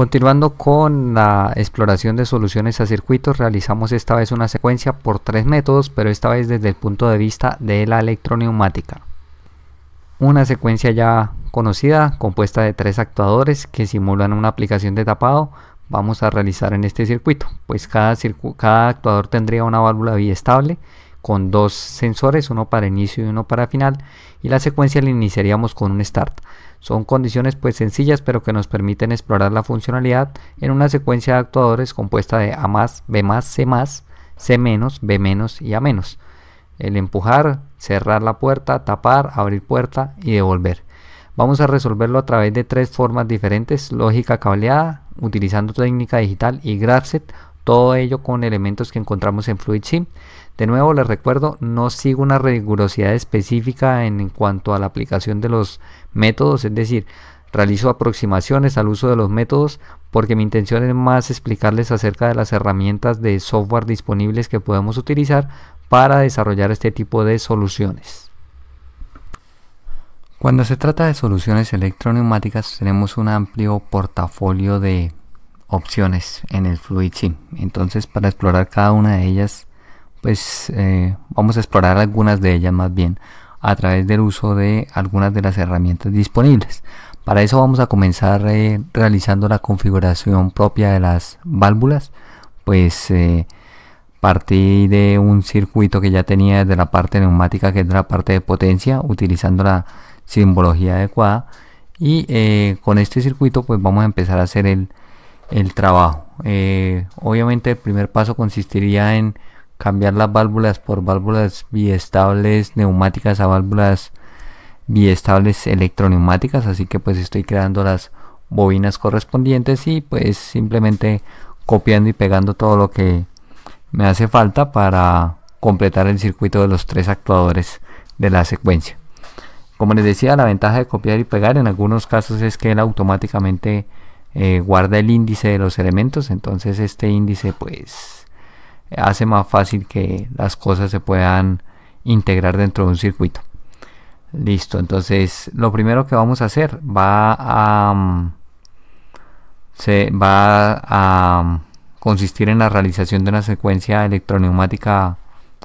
Continuando con la exploración de soluciones a circuitos, realizamos esta vez una secuencia por tres métodos, pero esta vez desde el punto de vista de la electroneumática. Una secuencia ya conocida, compuesta de tres actuadores que simulan una aplicación de tapado, vamos a realizar en este circuito. Pues cada, cada actuador tendría una válvula biestable con dos sensores, uno para inicio y uno para final, y la secuencia la iniciaríamos con un start. Son condiciones pues sencillas pero que nos permiten explorar la funcionalidad en una secuencia de actuadores compuesta de A B C C B y A El empujar, cerrar la puerta, tapar, abrir puerta y devolver. Vamos a resolverlo a través de tres formas diferentes, lógica cableada, utilizando técnica digital y GraphSet, todo ello con elementos que encontramos en FluidSim. De nuevo les recuerdo, no sigo una rigurosidad específica en cuanto a la aplicación de los métodos, es decir, realizo aproximaciones al uso de los métodos porque mi intención es más explicarles acerca de las herramientas de software disponibles que podemos utilizar para desarrollar este tipo de soluciones. Cuando se trata de soluciones electroneumáticas tenemos un amplio portafolio de opciones en el FluidSim. Entonces para explorar cada una de ellas pues eh, vamos a explorar algunas de ellas más bien a través del uso de algunas de las herramientas disponibles. Para eso vamos a comenzar eh, realizando la configuración propia de las válvulas, pues eh, partí de un circuito que ya tenía desde la parte neumática que es la parte de potencia utilizando la simbología adecuada y con este circuito pues vamos a empezar a hacer el, el trabajo. obviamente el primer paso consistiría en cambiar las válvulas por válvulas biestables neumáticas a válvulas biestables electroneumáticas así que pues estoy creando las bobinas correspondientes y pues simplemente copiando y pegando todo lo que me hace falta para completar el circuito de los tres actuadores de la secuencia como les decía la ventaja de copiar y pegar en algunos casos es que él automáticamente eh, guarda el índice de los elementos entonces este índice pues hace más fácil que las cosas se puedan integrar dentro de un circuito. Listo, entonces lo primero que vamos a hacer va a, mm, se va a mm, consistir en la realización de una secuencia electroneumática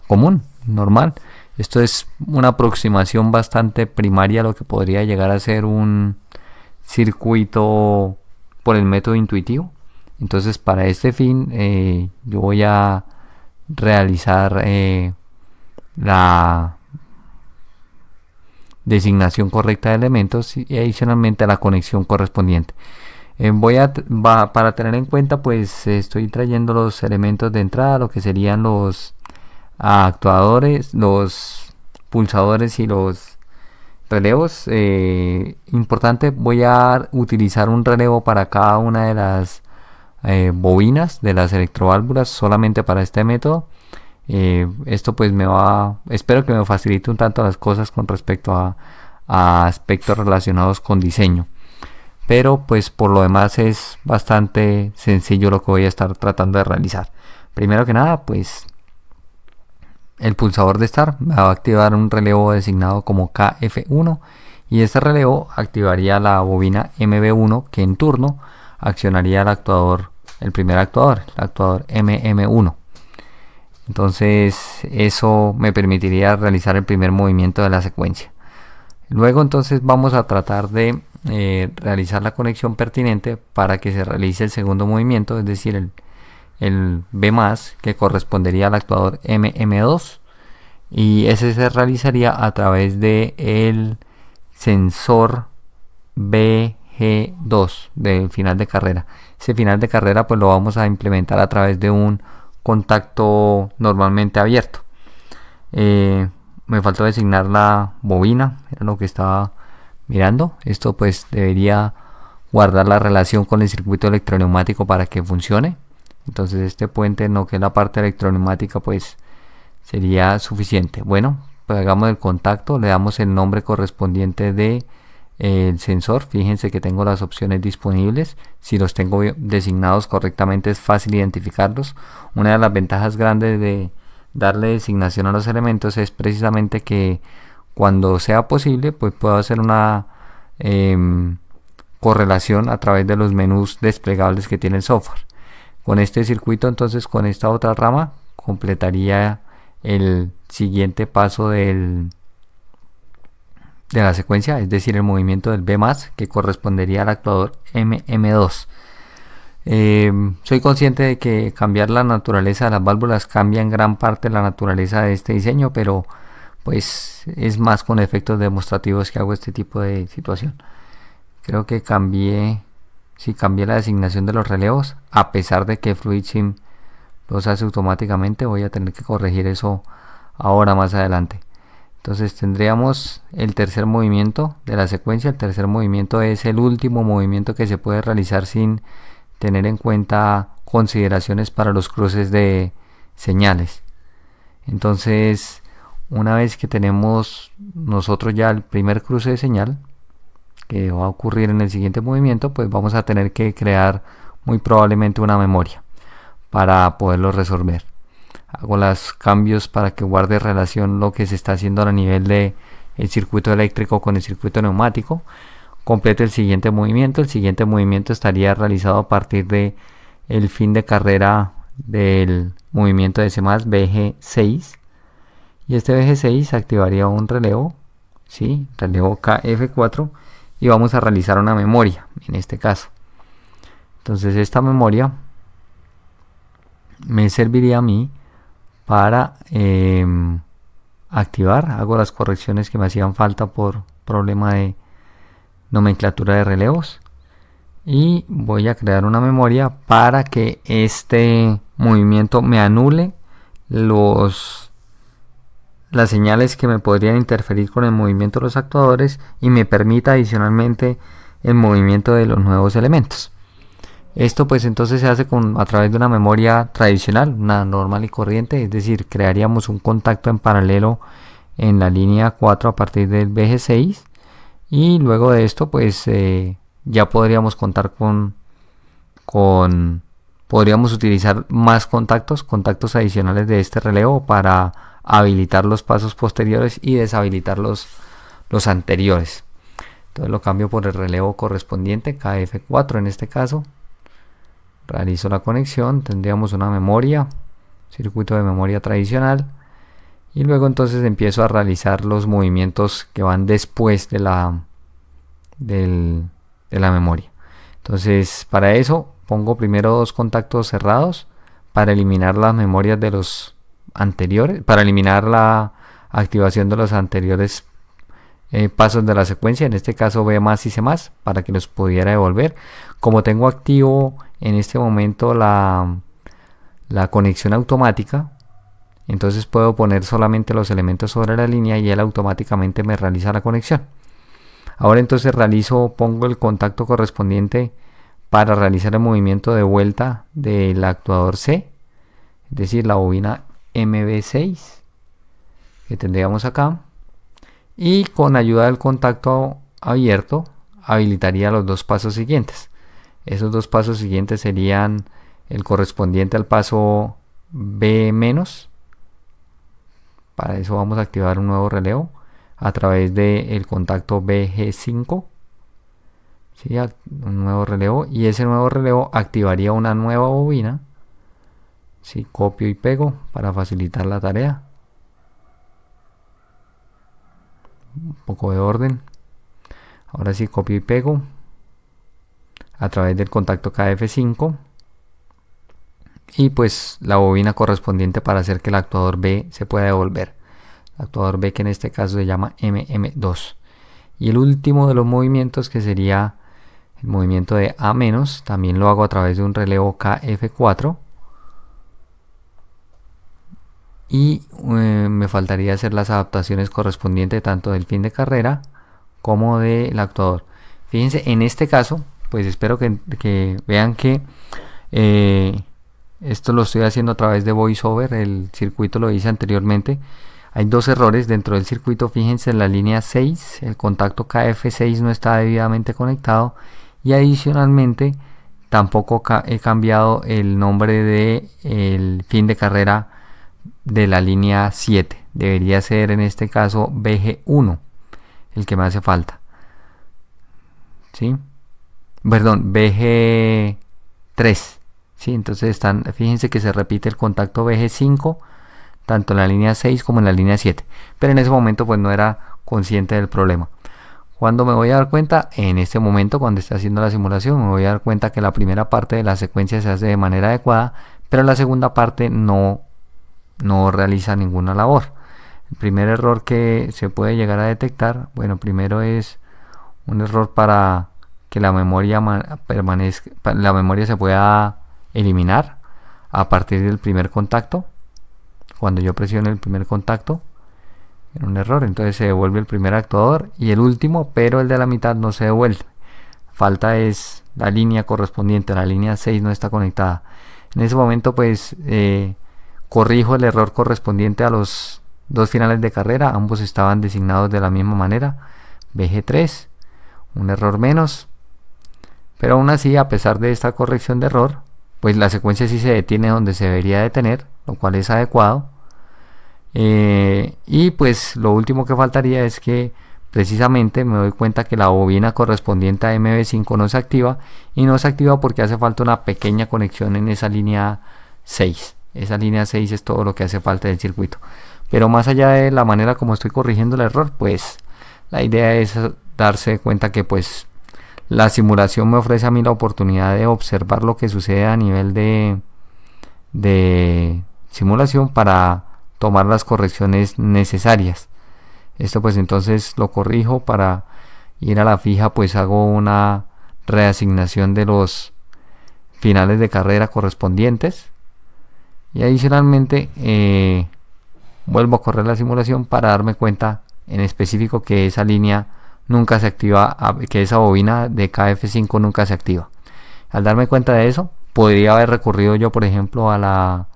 común, normal. Esto es una aproximación bastante primaria a lo que podría llegar a ser un circuito por el método intuitivo. Entonces para este fin eh, yo voy a realizar eh, la designación correcta de elementos y adicionalmente la conexión correspondiente. Eh, voy a para tener en cuenta pues estoy trayendo los elementos de entrada, lo que serían los actuadores, los pulsadores y los relevos. Eh, importante, voy a utilizar un relevo para cada una de las eh, bobinas de las electroválvulas solamente para este método. Eh, esto pues me va, espero que me facilite un tanto las cosas con respecto a, aspectos relacionados con diseño. Pero pues por lo demás es bastante sencillo lo que voy a estar tratando de realizar. Primero que nada pues el pulsador de estar me va a activar un relevo designado como KF1 y este relevo activaría la bobina MB1 que en turno accionaría el actuador el primer actuador, el actuador MM1. Entonces eso me permitiría realizar el primer movimiento de la secuencia. Luego entonces vamos a tratar de eh, realizar la conexión pertinente para que se realice el segundo movimiento, es decir, el, B más que correspondería al actuador MM2 y ese se realizaría a través de el sensor B G2 del final de carrera. Ese final de carrera pues lo vamos a implementar a través de un contacto normalmente abierto. Eh, me faltó designar la bobina, era lo que estaba mirando. Esto pues debería guardar la relación con el circuito electroneumático para que funcione. Entonces este puente no que es la parte electroneumática pues sería suficiente. Bueno, pues hagamos el contacto, le damos el nombre correspondiente de el sensor fíjense que tengo las opciones disponibles si los tengo designados correctamente es fácil identificarlos una de las ventajas grandes de darle designación a los elementos es precisamente que cuando sea posible pues puedo hacer una em, correlación a través de los menús desplegables que tiene el software con este circuito entonces con esta otra rama completaría el siguiente paso del de la secuencia, es decir, el movimiento del B más que correspondería al actuador MM2. Em, soy consciente de que cambiar la naturaleza de las válvulas cambia en gran parte la naturaleza de este diseño, pero pues es más con efectos demostrativos que hago este tipo de situación. Creo que cambié, si cambié la designación de los relevos, a pesar de que FluidSim los hace automáticamente, voy a tener que corregir eso ahora más adelante. Entonces tendríamos el tercer movimiento de la secuencia. El tercer movimiento es el último movimiento que se puede realizar sin tener en cuenta consideraciones para los cruces de señales. Entonces, una vez que tenemos nosotros ya el primer cruce de señal, que va a ocurrir en el siguiente movimiento, pues vamos a tener que crear muy probablemente una memoria para poderlo resolver hago los cambios para que guarde relación lo que se está haciendo a nivel de el circuito eléctrico con el circuito neumático complete el siguiente movimiento el siguiente movimiento estaría realizado a partir de el fin de carrera del movimiento de C más BG6 y este BG6 activaría un relevo ¿sí? relevo KF4 y vamos a realizar una memoria en este caso entonces esta memoria me serviría a mí para em, activar. Hago las correcciones que me hacían falta por problema de nomenclatura de relevos. Y voy a crear una memoria para que este movimiento me anule los las señales que me podrían interferir con el movimiento de los actuadores y me permita adicionalmente el movimiento de los nuevos elementos. Esto pues entonces se hace con, a través de una memoria tradicional, una normal y corriente, es decir, crearíamos un contacto en paralelo en la línea 4 a partir del BG6 y luego de esto pues eh, ya podríamos contar con, con, podríamos utilizar más contactos, contactos adicionales de este relevo para habilitar los pasos posteriores y deshabilitar los, los anteriores. Entonces lo cambio por el relevo correspondiente, KF4 en este caso, realizo la conexión, tendríamos una memoria, circuito de memoria tradicional y luego entonces empiezo a realizar los movimientos que van después de la, de la memoria. Entonces para eso pongo primero dos contactos cerrados para eliminar las memorias de los anteriores, para eliminar la activación de los anteriores eh, pasos de la secuencia, en este caso B más y C más, para que los pudiera devolver. Como tengo activo en este momento la, la conexión automática, entonces puedo poner solamente los elementos sobre la línea y él automáticamente me realiza la conexión. Ahora entonces realizo, pongo el contacto correspondiente para realizar el movimiento de vuelta del actuador C, es decir, la bobina MB6 que tendríamos acá y con ayuda del contacto abierto habilitaría los dos pasos siguientes. Esos dos pasos siguientes serían el correspondiente al paso B-. Para eso vamos a activar un nuevo relevo a través del contacto BG5. Un nuevo relevo y ese nuevo relevo activaría una nueva bobina. Copio y pego para facilitar la tarea. un poco de orden ahora sí copio y pego a través del contacto KF5 y pues la bobina correspondiente para hacer que el actuador B se pueda devolver el actuador B que en este caso se llama MM2 y el último de los movimientos que sería el movimiento de A- también lo hago a través de un relevo KF4 y eh, me faltaría hacer las adaptaciones correspondientes tanto del fin de carrera como del actuador fíjense en este caso pues espero que, vean que eh, esto lo estoy haciendo a través de voiceover el circuito lo hice anteriormente hay dos errores dentro del circuito fíjense en la línea 6 el contacto KF6 no está debidamente conectado y adicionalmente tampoco he cambiado el nombre de fin de carrera de la línea 7. Debería ser en este caso BG1 el que me hace falta. ¿Sí? Perdón, BG3. ¿Sí? Entonces están, fíjense que se repite el contacto BG5 tanto en la línea 6 como en la línea 7. Pero en ese momento pues no era consciente del problema. Cuando me voy a dar cuenta? En este momento, cuando está haciendo la simulación, me voy a dar cuenta que la primera parte de la secuencia se hace de manera adecuada, pero la segunda parte no no realiza ninguna labor. El primer error que se puede llegar a detectar, bueno, primero es un error para que la memoria permanezca, la memoria se pueda eliminar a partir del primer contacto. Cuando yo presiono el primer contacto, en un error, entonces se devuelve el primer actuador y el último, pero el de la mitad no se devuelve. Falta es la línea correspondiente, la línea 6 no está conectada. En ese momento, pues eh, Corrijo el error correspondiente a los dos finales de carrera, ambos estaban designados de la misma manera. BG3, un error menos. Pero aún así, a pesar de esta corrección de error, pues la secuencia sí se detiene donde se debería detener, lo cual es adecuado. Eh, y pues lo último que faltaría es que precisamente me doy cuenta que la bobina correspondiente a MB5 no se activa y no se activa porque hace falta una pequeña conexión en esa línea 6. Esa línea 6 es todo lo que hace falta del circuito. Pero más allá de la manera como estoy corrigiendo el error, pues la idea es darse cuenta que pues la simulación me ofrece a mí la oportunidad de observar lo que sucede a nivel de, de simulación para tomar las correcciones necesarias. Esto pues entonces lo corrijo para ir a la fija pues hago una reasignación de los finales de carrera correspondientes y adicionalmente eh, vuelvo a correr la simulación para darme cuenta en específico que esa línea nunca se activa, que esa bobina de KF5 nunca se activa. Al darme cuenta de eso, podría haber recurrido yo, por ejemplo, a la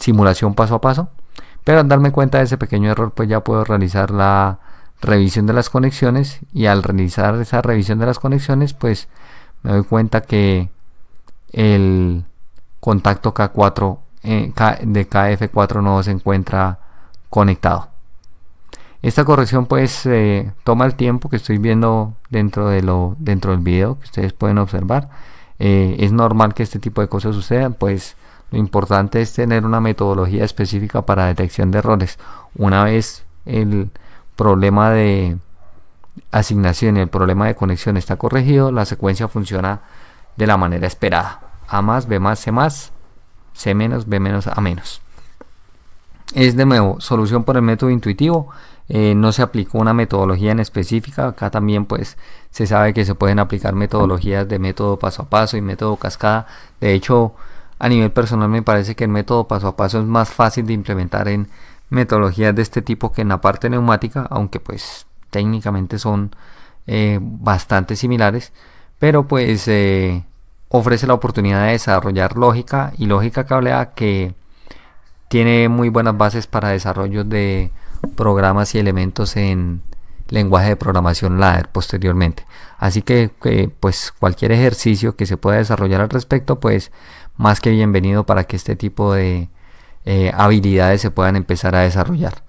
simulación paso a paso, pero al darme cuenta de ese pequeño error, pues ya puedo realizar la revisión de las conexiones y al realizar esa revisión de las conexiones, pues me doy cuenta que el contacto K4 eh, de KF4 no se encuentra conectado. Esta corrección pues eh, toma el tiempo que estoy viendo dentro, de lo, dentro del video que ustedes pueden observar. Eh, es normal que este tipo de cosas sucedan, pues lo importante es tener una metodología específica para detección de errores. Una vez el problema de asignación y el problema de conexión está corregido, la secuencia funciona de la manera esperada. A más, B más, C más C menos, B menos, A menos. Es de nuevo solución por el método intuitivo. Eh, no se aplicó una metodología en específica. Acá también pues se sabe que se pueden aplicar metodologías de método paso a paso y método cascada. De hecho, a nivel personal me parece que el método paso a paso es más fácil de implementar en metodologías de este tipo que en la parte neumática, aunque pues técnicamente son eh, bastante similares. Pero pues eh, ofrece la oportunidad de desarrollar lógica y lógica cableada que tiene muy buenas bases para desarrollo de programas y elementos en lenguaje de programación ladder posteriormente así que pues cualquier ejercicio que se pueda desarrollar al respecto pues más que bienvenido para que este tipo de eh, habilidades se puedan empezar a desarrollar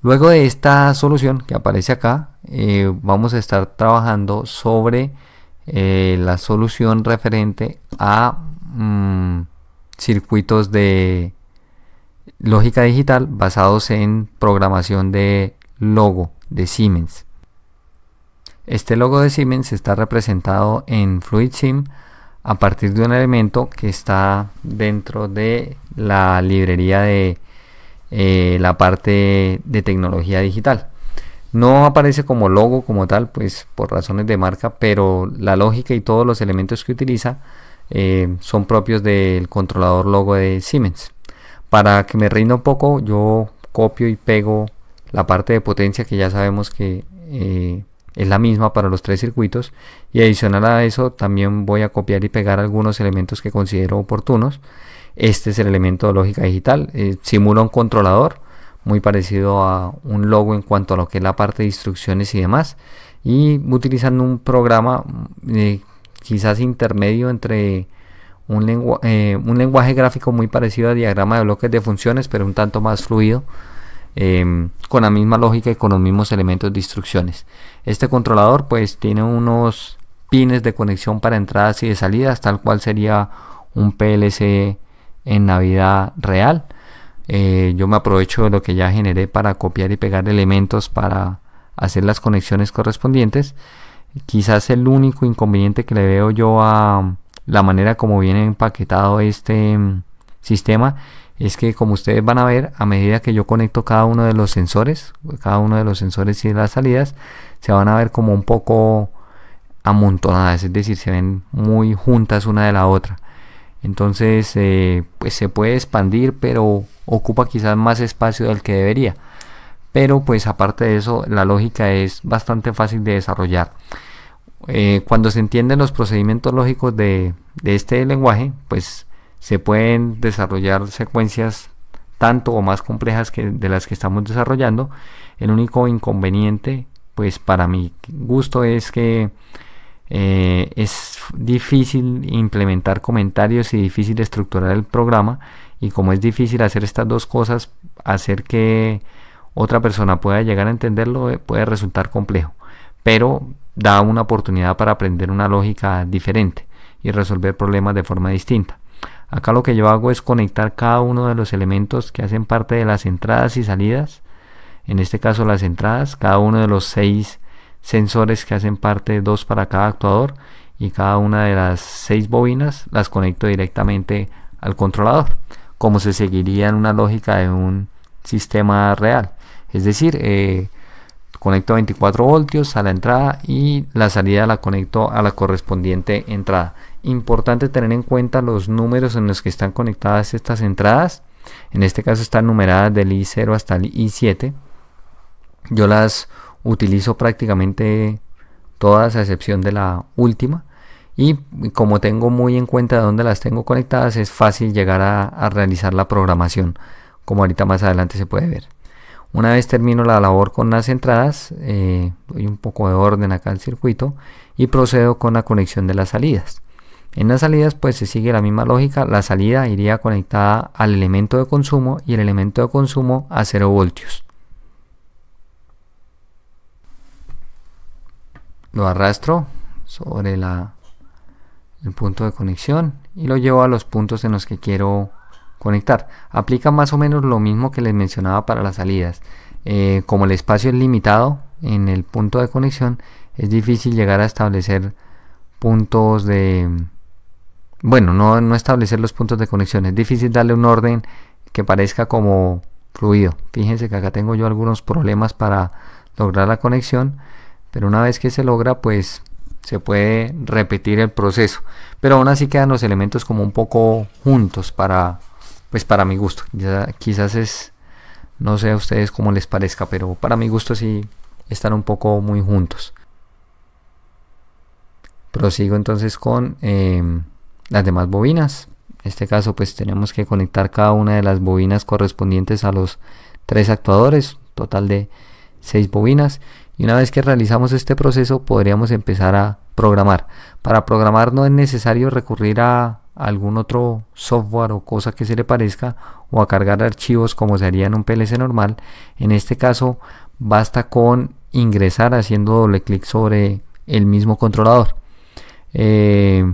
luego de esta solución que aparece acá eh, vamos a estar trabajando sobre eh, la solución referente a mm, circuitos de lógica digital basados en programación de logo de Siemens. Este logo de Siemens está representado en FluidSim a partir de un elemento que está dentro de la librería de eh, la parte de tecnología digital. No aparece como logo como tal, pues por razones de marca, pero la lógica y todos los elementos que utiliza eh, son propios del controlador logo de Siemens. Para que me rinda un poco, yo copio y pego la parte de potencia que ya sabemos que eh, es la misma para los tres circuitos y adicional a eso también voy a copiar y pegar algunos elementos que considero oportunos. Este es el elemento de lógica digital, eh, simula un controlador muy parecido a un logo en cuanto a lo que es la parte de instrucciones y demás y utilizando un programa mm, eh, quizás intermedio entre eh, un, lenguaje gráfico muy parecido a diagrama de bloques de funciones pero un tanto más fluido em, con la misma lógica y con los mismos elementos de instrucciones este controlador pues tiene unos pines de conexión para entradas y de salidas tal cual sería un PLC en Navidad real eh, yo me aprovecho de lo que ya generé para copiar y pegar elementos para hacer las conexiones correspondientes. Quizás el único inconveniente que le veo yo a la manera como viene empaquetado este mm, sistema es que como ustedes van a ver, a medida que yo conecto cada uno de los sensores, cada uno de los sensores y las salidas, se van a ver como un poco amontonadas, es decir, se ven muy juntas una de la otra. Entonces, eh, pues se puede expandir, pero ocupa quizás más espacio del que debería. Pero pues aparte de eso, la lógica es bastante fácil de desarrollar. Eh, cuando se entienden los procedimientos lógicos de, de este lenguaje, pues se pueden desarrollar secuencias tanto o más complejas que de las que estamos desarrollando. El único inconveniente, pues para mi gusto, es que eh, es difícil implementar comentarios y difícil estructurar el programa y como es difícil hacer estas dos cosas, hacer que otra persona pueda llegar a entenderlo eh, puede resultar complejo, pero da una oportunidad para aprender una lógica diferente y resolver problemas de forma distinta. Acá lo que yo hago es conectar cada uno de los elementos que hacen parte de las entradas y salidas, en este caso las entradas, cada uno de los seis sensores que hacen parte, dos para cada actuador y cada una de las seis bobinas las conecto directamente al controlador, como se seguiría en una lógica de un sistema real. Es decir, eh, conecto 24 voltios a la entrada y la salida la conecto a la correspondiente entrada. Importante tener en cuenta los números en los que están conectadas estas entradas. En este caso están numeradas del I0 hasta el I7. Yo las utilizo prácticamente todas a excepción de la última y como tengo muy en cuenta dónde las tengo conectadas es fácil llegar a, realizar la programación como ahorita más adelante se puede ver una vez termino la labor con las entradas eh, doy un poco de orden acá al circuito y procedo con la conexión de las salidas en las salidas pues se sigue la misma lógica la salida iría conectada al elemento de consumo y el elemento de consumo a 0 voltios lo arrastro sobre la, el punto de conexión y lo llevo a los puntos en los que quiero conectar. Aplica más o menos lo mismo que les mencionaba para las salidas. Eh, como el espacio es limitado en el punto de conexión, es difícil llegar a establecer puntos de... Bueno, no, no establecer los puntos de conexión. Es difícil darle un orden que parezca como fluido. Fíjense que acá tengo yo algunos problemas para lograr la conexión pero una vez que se logra pues se puede repetir el proceso pero aún así quedan los elementos como un poco juntos para pues para mi gusto quizás es no sé a ustedes cómo les parezca pero para mi gusto sí están un poco muy juntos prosigo entonces con em, las demás bobinas en este caso pues tenemos que conectar cada una de las bobinas correspondientes a los tres actuadores total de seis bobinas y una vez que realizamos este proceso podríamos empezar a programar. Para programar no es necesario recurrir a algún otro software o cosa que se le parezca o a cargar archivos como se haría en un PLC normal. En este caso basta con ingresar haciendo doble clic sobre el mismo controlador. Eh,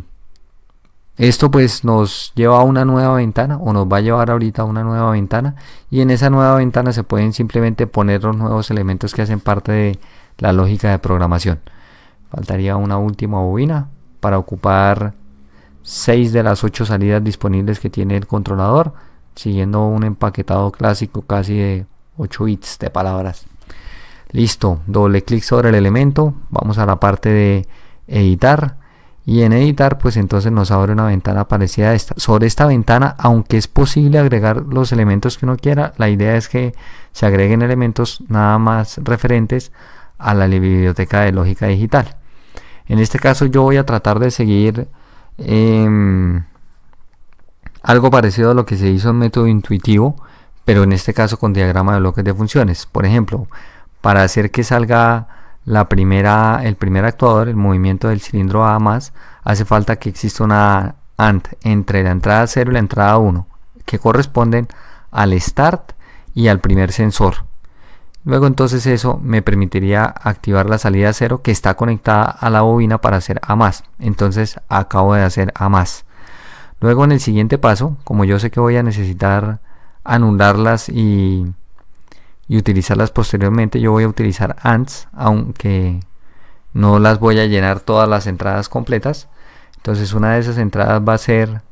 esto pues nos lleva a una nueva ventana o nos va a llevar ahorita a una nueva ventana y en esa nueva ventana se pueden simplemente poner los nuevos elementos que hacen parte de, la lógica de programación. Faltaría una última bobina para ocupar 6 de las 8 salidas disponibles que tiene el controlador, siguiendo un empaquetado clásico casi de 8 bits de palabras. Listo, doble clic sobre el elemento, vamos a la parte de editar y en editar pues entonces nos abre una ventana parecida a esta. Sobre esta ventana, aunque es posible agregar los elementos que uno quiera, la idea es que se agreguen elementos nada más referentes a la biblioteca de lógica digital. En este caso yo voy a tratar de seguir em, algo parecido a lo que se hizo en método intuitivo, pero en este caso con diagrama de bloques de funciones. Por ejemplo, para hacer que salga la primera, el primer actuador, el movimiento del cilindro A más, hace falta que exista una AND entre la entrada 0 y la entrada 1, que corresponden al start y al primer sensor. Luego entonces eso me permitiría activar la salida cero que está conectada a la bobina para hacer A más. Entonces acabo de hacer A más. Luego en el siguiente paso, como yo sé que voy a necesitar anularlas y, y utilizarlas posteriormente, yo voy a utilizar ANDs, aunque no las voy a llenar todas las entradas completas. Entonces una de esas entradas va a ser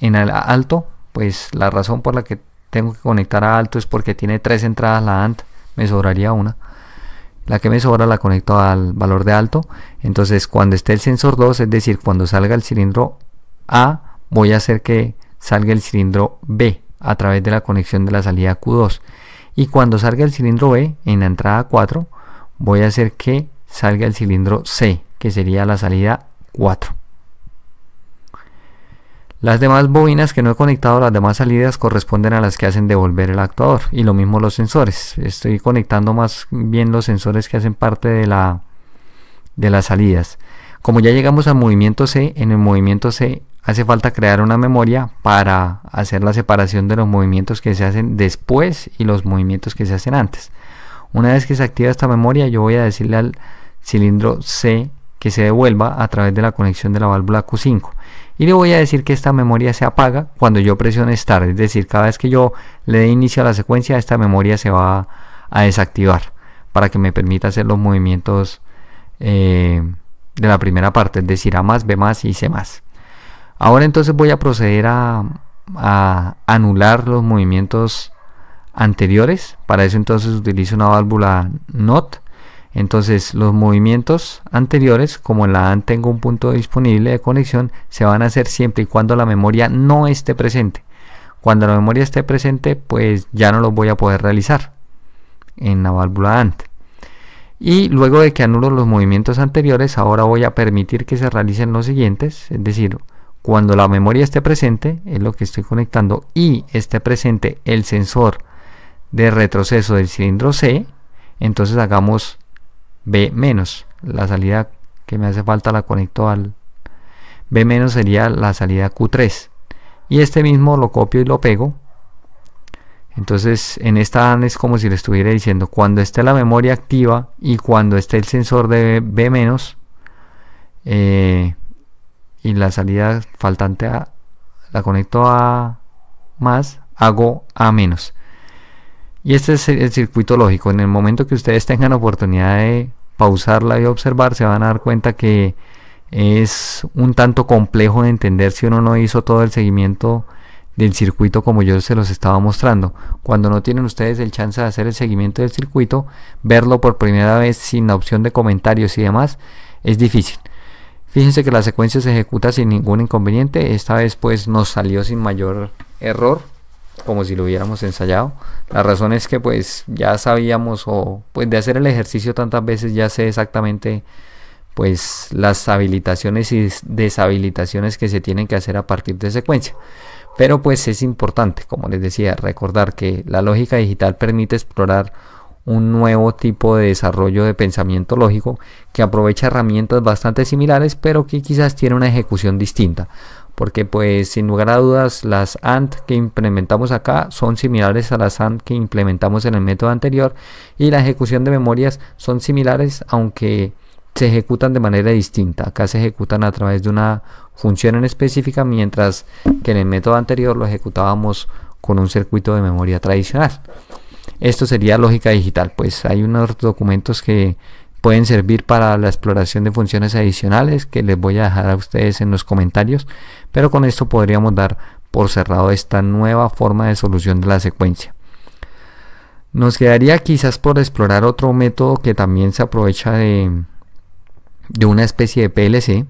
en alto, pues la razón por la que tengo que conectar a alto es porque tiene tres entradas la AND me sobraría una. La que me sobra la conecto al valor de alto. Entonces cuando esté el sensor 2, es decir, cuando salga el cilindro A, voy a hacer que salga el cilindro B a través de la conexión de la salida Q2. Y cuando salga el cilindro B en la entrada 4, voy a hacer que salga el cilindro C, que sería la salida 4. Las demás bobinas que no he conectado, las demás salidas corresponden a las que hacen devolver el actuador y lo mismo los sensores. Estoy conectando más bien los sensores que hacen parte de, la, de las salidas. Como ya llegamos al movimiento C, en el movimiento C hace falta crear una memoria para hacer la separación de los movimientos que se hacen después y los movimientos que se hacen antes. Una vez que se activa esta memoria, yo voy a decirle al cilindro C que se devuelva a través de la conexión de la válvula Q5 y le voy a decir que esta memoria se apaga cuando yo presione Start, es decir, cada vez que yo le dé inicio a la secuencia, esta memoria se va a desactivar para que me permita hacer los movimientos eh, de la primera parte, es decir, A más, B más y C más. Ahora entonces voy a proceder a, a anular los movimientos anteriores, para eso entonces utilizo una válvula NOT entonces los movimientos anteriores, como en la ANT tengo un punto disponible de conexión, se van a hacer siempre y cuando la memoria no esté presente. Cuando la memoria esté presente, pues ya no los voy a poder realizar en la válvula ANT. Y luego de que anulo los movimientos anteriores, ahora voy a permitir que se realicen los siguientes, es decir, cuando la memoria esté presente, es lo que estoy conectando, y esté presente el sensor de retroceso del cilindro C, entonces hagamos B menos. La salida que me hace falta la conecto al B menos sería la salida Q3. Y este mismo lo copio y lo pego. Entonces en esta es como si le estuviera diciendo cuando esté la memoria activa y cuando esté el sensor de B menos eh, y la salida faltante a, la conecto a más, hago a menos. Y este es el circuito lógico. En el momento que ustedes tengan oportunidad de pausarla y observar, se van a dar cuenta que es un tanto complejo de entender si uno no hizo todo el seguimiento del circuito como yo se los estaba mostrando. Cuando no tienen ustedes el chance de hacer el seguimiento del circuito, verlo por primera vez sin la opción de comentarios y demás, es difícil. Fíjense que la secuencia se ejecuta sin ningún inconveniente. Esta vez pues nos salió sin mayor error como si lo hubiéramos ensayado. La razón es que pues ya sabíamos o pues de hacer el ejercicio tantas veces ya sé exactamente pues las habilitaciones y deshabilitaciones que se tienen que hacer a partir de secuencia. Pero pues es importante, como les decía, recordar que la lógica digital permite explorar un nuevo tipo de desarrollo de pensamiento lógico que aprovecha herramientas bastante similares pero que quizás tiene una ejecución distinta porque pues sin lugar a dudas las AND que implementamos acá son similares a las AND que implementamos en el método anterior y la ejecución de memorias son similares aunque se ejecutan de manera distinta. Acá se ejecutan a través de una función en específica, mientras que en el método anterior lo ejecutábamos con un circuito de memoria tradicional. Esto sería lógica digital, pues hay unos documentos que pueden servir para la exploración de funciones adicionales que les voy a dejar a ustedes en los comentarios, pero con esto podríamos dar por cerrado esta nueva forma de solución de la secuencia. Nos quedaría quizás por explorar otro método que también se aprovecha de, de una especie de PLC,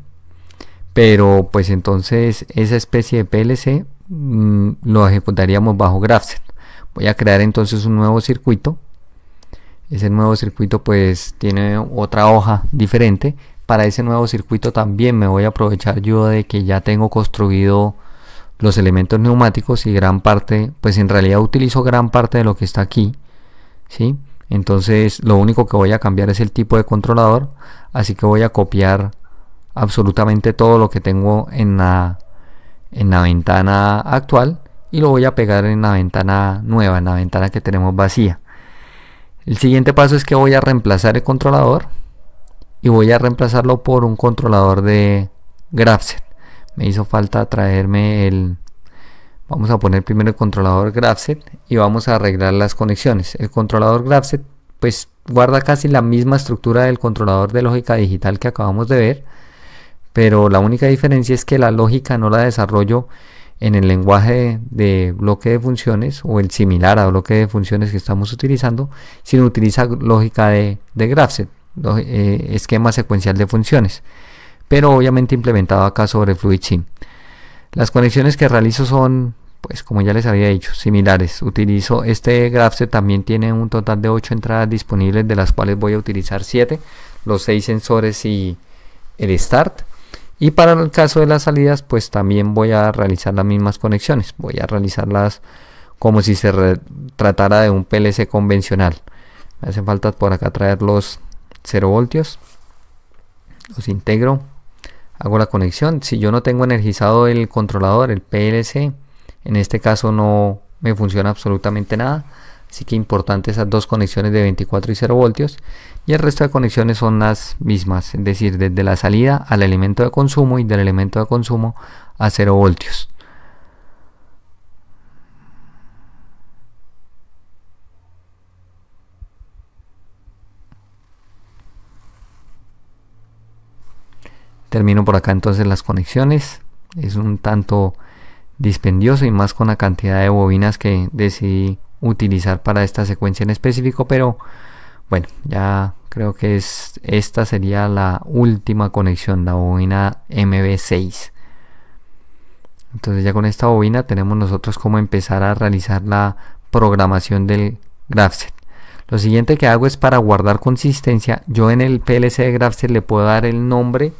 pero pues entonces esa especie de PLC mm, lo ejecutaríamos bajo GraphSet. Voy a crear entonces un nuevo circuito ese nuevo circuito pues tiene otra hoja diferente. Para ese nuevo circuito también me voy a aprovechar yo de que ya tengo construido los elementos neumáticos y gran parte, pues en realidad utilizo gran parte de lo que está aquí. ¿sí? Entonces lo único que voy a cambiar es el tipo de controlador. Así que voy a copiar absolutamente todo lo que tengo en la, en la ventana actual y lo voy a pegar en la ventana nueva, en la ventana que tenemos vacía. El siguiente paso es que voy a reemplazar el controlador y voy a reemplazarlo por un controlador de GraphSet. Me hizo falta traerme el... Vamos a poner primero el controlador GraphSet y vamos a arreglar las conexiones. El controlador GraphSet pues guarda casi la misma estructura del controlador de lógica digital que acabamos de ver, pero la única diferencia es que la lógica no la desarrollo en el lenguaje de bloque de funciones o el similar a bloque de funciones que estamos utilizando, sino utiliza lógica de, GraphSet, eh, esquema secuencial de funciones, pero obviamente implementado acá sobre FluidSim. Las conexiones que realizo son, pues como ya les había dicho, similares. Utilizo este GraphSet, también tiene un total de 8 entradas disponibles, de las cuales voy a utilizar 7, los 6 sensores y el Start y para el caso de las salidas pues también voy a realizar las mismas conexiones voy a realizarlas como si se tratara de un PLC convencional me hace falta por acá traer los 0 voltios los integro hago la conexión si yo no tengo energizado el controlador el PLC en este caso no me funciona absolutamente nada Así que importante esas dos conexiones de 24 y 0 voltios. Y el resto de conexiones son las mismas, es decir, desde la salida al elemento de consumo y del elemento de consumo a 0 voltios. Termino por acá entonces las conexiones. Es un tanto dispendioso y más con la cantidad de bobinas que decidí utilizar para esta secuencia en específico, pero bueno, ya creo que es, esta sería la última conexión, la bobina MB6. Entonces ya con esta bobina tenemos nosotros cómo empezar a realizar la programación del GraphSet. Lo siguiente que hago es para guardar consistencia, yo en el PLC de GraphSet le puedo dar el nombre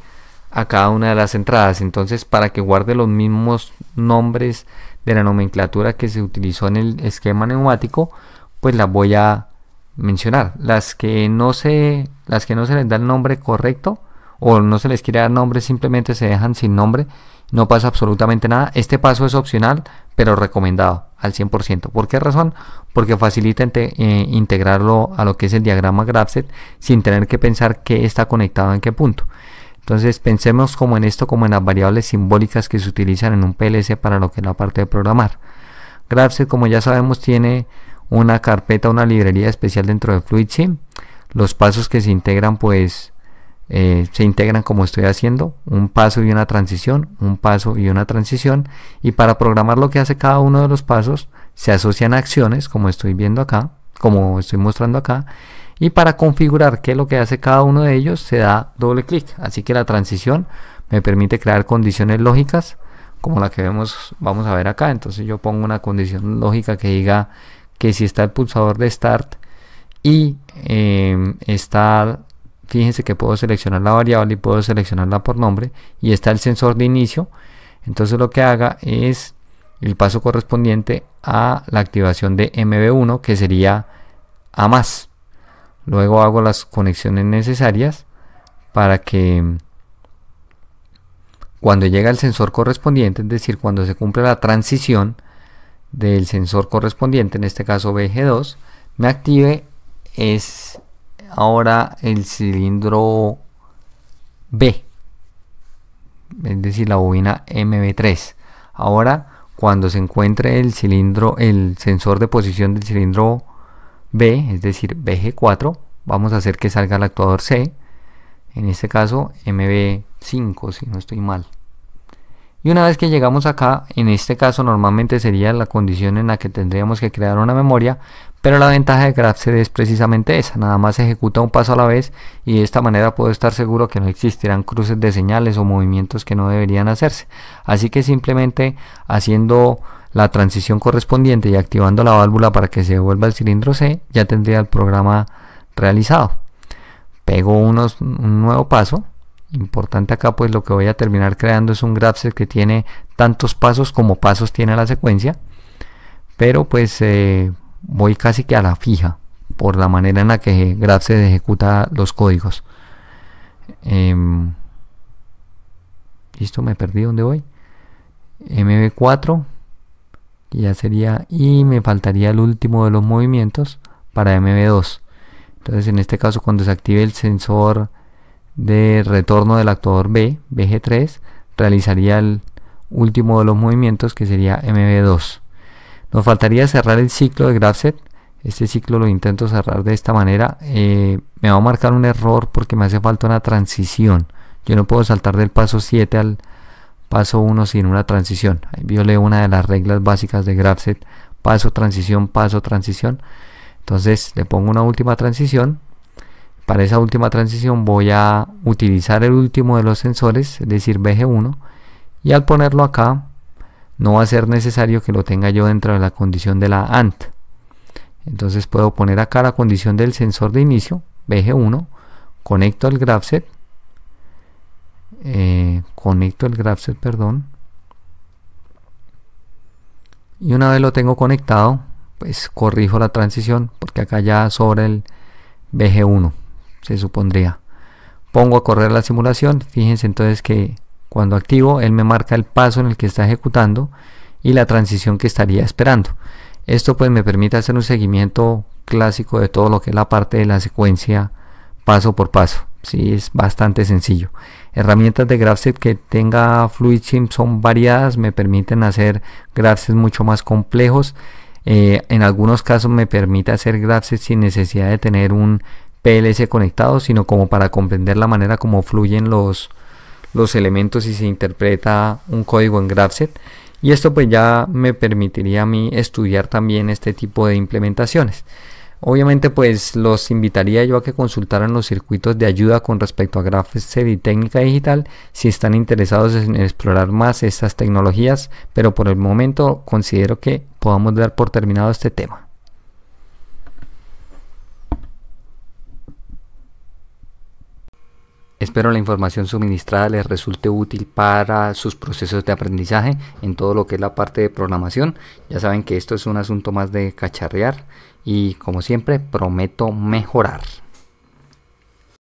a cada una de las entradas, entonces para que guarde los mismos nombres de la nomenclatura que se utilizó en el esquema neumático, pues las voy a mencionar. Las que no se, las que no se les da el nombre correcto o no se les quiere dar nombre, simplemente se dejan sin nombre, no pasa absolutamente nada. Este paso es opcional, pero recomendado al 100%. ¿Por qué razón? Porque facilita eh, integrarlo a lo que es el diagrama GraphSet sin tener que pensar qué está conectado en qué punto. Entonces pensemos como en esto, como en las variables simbólicas que se utilizan en un PLC para lo que es la parte de programar. GraphSet, como ya sabemos, tiene una carpeta, una librería especial dentro de FluidSim. Los pasos que se integran, pues, eh, se integran como estoy haciendo, un paso y una transición, un paso y una transición. Y para programar lo que hace cada uno de los pasos, se asocian acciones, como estoy viendo acá, como estoy mostrando acá, y para configurar qué es lo que hace cada uno de ellos se da doble clic. Así que la transición me permite crear condiciones lógicas como la que vemos, vamos a ver acá. Entonces yo pongo una condición lógica que diga que si está el pulsador de Start y em, está, fíjense que puedo seleccionar la variable y puedo seleccionarla por nombre y está el sensor de inicio. Entonces lo que haga es el paso correspondiente a la activación de MB1 que sería a más. Luego hago las conexiones necesarias para que cuando llega el sensor correspondiente, es decir, cuando se cumple la transición del sensor correspondiente, en este caso BG2, me active es ahora el cilindro B, es decir, la bobina MB3. Ahora, cuando se encuentre el cilindro, el sensor de posición del cilindro B, es decir, BG4, vamos a hacer que salga el actuador C, en este caso MB5, si no estoy mal. Y una vez que llegamos acá, en este caso normalmente sería la condición en la que tendríamos que crear una memoria, pero la ventaja de GraphCD es precisamente esa, nada más se ejecuta un paso a la vez y de esta manera puedo estar seguro que no existirán cruces de señales o movimientos que no deberían hacerse. Así que simplemente haciendo la transición correspondiente y activando la válvula para que se devuelva el cilindro C, ya tendría el programa realizado. Pego unos, un nuevo paso. Importante acá, pues lo que voy a terminar creando es un GraphSet que tiene tantos pasos como pasos tiene la secuencia. Pero pues eh, voy casi que a la fija por la manera en la que GraphSet ejecuta los códigos. Eh, Listo, me perdí donde voy. MB4 y ya sería y me faltaría el último de los movimientos para MB2 entonces en este caso cuando se active el sensor de retorno del actuador B, BG3 realizaría el último de los movimientos que sería MB2 nos faltaría cerrar el ciclo de GraphSet este ciclo lo intento cerrar de esta manera eh, me va a marcar un error porque me hace falta una transición yo no puedo saltar del paso 7 al paso 1 sin una transición. Ahí violé una de las reglas básicas de GraphSet, paso, transición, paso, transición. Entonces le pongo una última transición. Para esa última transición voy a utilizar el último de los sensores, es decir, BG1, y al ponerlo acá no va a ser necesario que lo tenga yo dentro de la condición de la ANT. Entonces puedo poner acá la condición del sensor de inicio, BG1, conecto al GraphSet eh, conecto el GraphSet, perdón. Y una vez lo tengo conectado, pues corrijo la transición, porque acá ya sobre el BG1 se supondría. Pongo a correr la simulación, fíjense entonces que cuando activo, él me marca el paso en el que está ejecutando y la transición que estaría esperando. Esto pues me permite hacer un seguimiento clásico de todo lo que es la parte de la secuencia paso por paso. Sí, es bastante sencillo. Herramientas de GraphSet que tenga FluidSim son variadas, me permiten hacer GraphSets mucho más complejos. Eh, en algunos casos me permite hacer GraphSets sin necesidad de tener un PLC conectado, sino como para comprender la manera como fluyen los, los elementos y se interpreta un código en GraphSet. Y esto pues ya me permitiría a mí estudiar también este tipo de implementaciones. Obviamente pues los invitaría yo a que consultaran los circuitos de ayuda con respecto a Graphics y técnica digital si están interesados en explorar más estas tecnologías, pero por el momento considero que podamos dar por terminado este tema. Espero la información suministrada les resulte útil para sus procesos de aprendizaje en todo lo que es la parte de programación. Ya saben que esto es un asunto más de cacharrear y como siempre prometo mejorar.